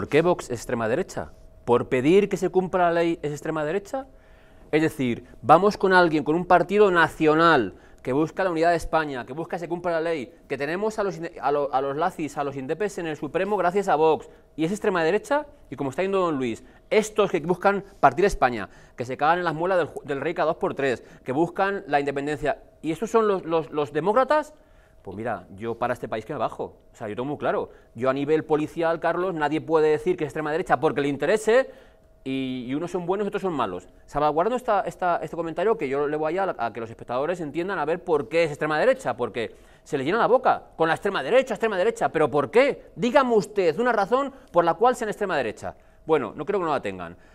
¿Por qué Vox es extrema derecha? ¿Por pedir que se cumpla la ley es extrema derecha? Es decir, vamos con alguien, con un partido nacional que busca la unidad de España, que busca que se cumpla la ley, que tenemos a los, a, los lazis, a los indepes en el Supremo gracias a Vox, y es extrema derecha, y como está yendo Don Luis, estos que buscan partir España, que se cagan en las muelas del, rey cada dos por tres, que buscan la independencia, y estos son los, los demócratas pues mira, yo para este país que me bajo. O sea, yo tengo muy claro. Yo a nivel policial, Carlos, nadie puede decir que es extrema derecha porque le interese y, unos son buenos y otros son malos. Salvaguardando esta, esta, este comentario que yo le voy a, a que los espectadores entiendan a ver por qué es extrema derecha, porque se le llena la boca con la extrema derecha, extrema derecha, pero ¿por qué? Dígame usted una razón por la cual sean extrema derecha. Bueno, no creo que no la tengan.